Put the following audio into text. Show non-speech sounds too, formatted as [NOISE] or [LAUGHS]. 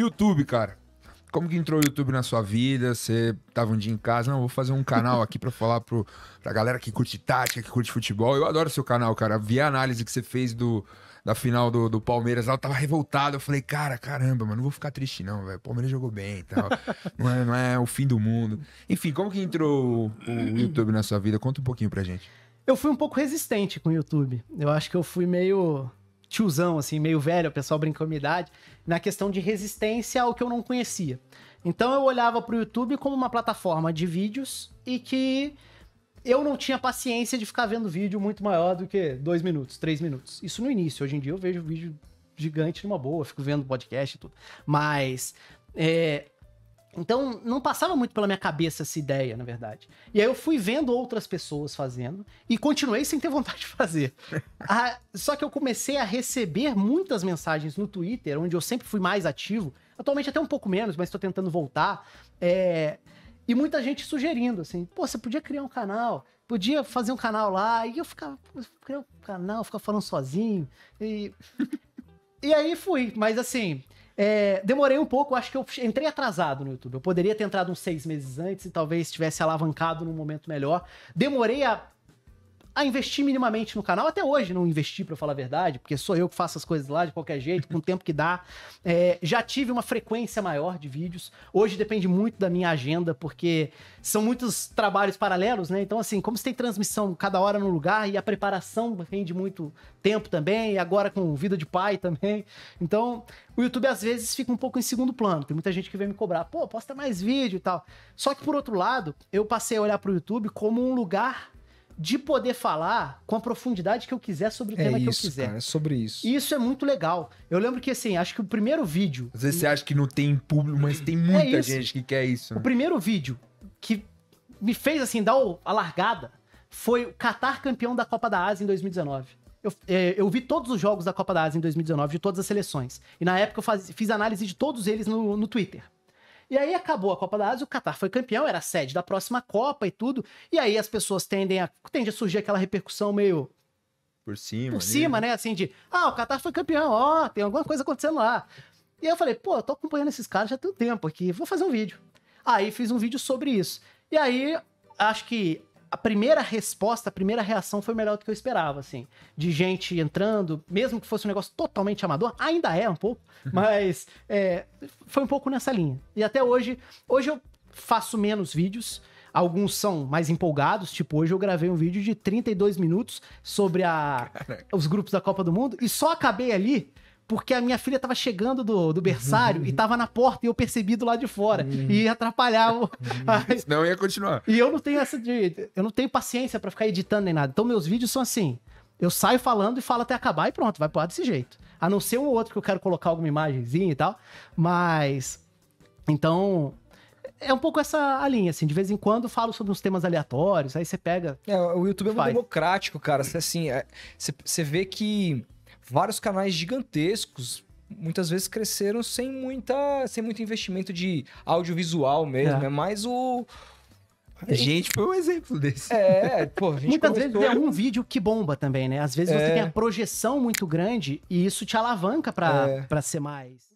YouTube, cara. Como que entrou o YouTube na sua vida? Você tava um dia em casa, não, vou fazer um canal aqui para falar pro, pra galera que curte tática, que curte futebol. Eu adoro seu canal, cara. Vi a análise que você fez do, da final do, do Palmeiras lá, eu tava revoltado. Eu falei, cara, caramba, mano, não vou ficar triste, não, velho. O Palmeiras jogou bem e tal. não, é, não é o fim do mundo. Enfim, como que entrou o, o YouTube na sua vida? Conta um pouquinho pra gente. Eu fui um pouco resistente com o YouTube. Eu acho que eu fui meio tiozão, assim, meio velho, o pessoal brincou minha idade, na questão de resistência ao que eu não conhecia. Então eu olhava para o YouTube como uma plataforma de vídeos e que eu não tinha paciência de ficar vendo vídeo muito maior do que dois minutos, três minutos. Isso no início. Hoje em dia eu vejo vídeo gigante numa boa, fico vendo podcast e tudo. Mas é, então, não passava muito pela minha cabeça essa ideia, na verdade. E aí eu fui vendo outras pessoas fazendo e continuei sem ter vontade de fazer. só que eu comecei a receber muitas mensagens no Twitter, onde eu sempre fui mais ativo. Atualmente até um pouco menos, mas estou tentando voltar. É... E muita gente sugerindo, assim, pô, você podia criar um canal, podia fazer um canal lá. E eu ficava, criar um canal, ficava falando sozinho. E... [LAUGHS] e aí fui, mas assim... É, demorei um pouco, acho que eu entrei atrasado no YouTube. Eu poderia ter entrado uns seis meses antes e talvez tivesse alavancado num momento melhor. Demorei a a investir minimamente no canal. Até hoje não investi, para falar a verdade, porque sou eu que faço as coisas lá de qualquer jeito, com o tempo que dá. É, já tive uma frequência maior de vídeos. Hoje depende muito da minha agenda, porque são muitos trabalhos paralelos, né? Então, assim, como se tem transmissão cada hora no lugar e a preparação rende muito tempo também, e agora com vida de pai também. Então, o YouTube às vezes fica um pouco em segundo plano. Tem muita gente que vem me cobrar, pô, posta mais vídeo e tal. Só que por outro lado, eu passei a olhar para o YouTube como um lugar de poder falar com a profundidade que eu quiser sobre o é tema isso, que eu quiser. Cara, é sobre isso. E isso é muito legal. Eu lembro que, assim, acho que o primeiro vídeo. Às vezes você acha que não tem público, mas tem é muita é gente que quer isso. Né? O primeiro vídeo que me fez, assim, dar a largada foi o Qatar campeão da Copa da Ásia em 2019. Eu, é, eu, vi todos os jogos da Copa da Ásia em 2019, de todas as seleções. E na época eu faz, fiz análise de todos eles no, no Twitter. E aí acabou a Copa da Ásia, o Catar foi campeão, era sede da próxima Copa e tudo. E aí as pessoas tendem a, tende a surgir aquela repercussão meio por cima. Por cima, né? né? Assim, de ah, o Qatar foi campeão, ó, tem alguma coisa acontecendo lá. E eu falei, pô, eu tô acompanhando esses caras já tem um tempo aqui, vou fazer um vídeo. Aí fiz um vídeo sobre isso. E aí, acho que a primeira resposta, a primeira reação foi melhor do que eu esperava, assim. De gente entrando, mesmo que fosse um negócio totalmente amador, ainda é um pouco, uhum. mas é, foi um pouco nessa linha. E até hoje, hoje eu faço menos vídeos. Alguns são mais empolgados, tipo hoje eu gravei um vídeo de 32 minutos sobre a, os grupos da Copa do Mundo e só acabei ali porque a minha filha tava chegando do, do berçário uhum. e tava na porta e eu percebi do lado de fora. Uhum. e ia atrapalhar o. Uhum. [LAUGHS] ia continuar. E eu não tenho essa de. Eu não tenho paciência para ficar editando nem nada. Então meus vídeos são assim. Eu saio falando e falo até acabar e pronto, vai pro ar desse jeito. A não ser um ou outro que eu quero colocar alguma imagenzinha e tal. Mas. Então, é um pouco essa a linha, assim. De vez em quando falo sobre uns temas aleatórios, aí você pega. É, o YouTube é muito democrático, cara. Você, assim, é, você vê que vários canais gigantescos muitas vezes cresceram sem muita sem muito investimento de audiovisual mesmo, é, é mais o a gente foi um exemplo desse. É, pô, Muitas vezes é um vídeo que bomba também, né? Às vezes é. você tem a projeção muito grande e isso te alavanca para é. Pra ser mais.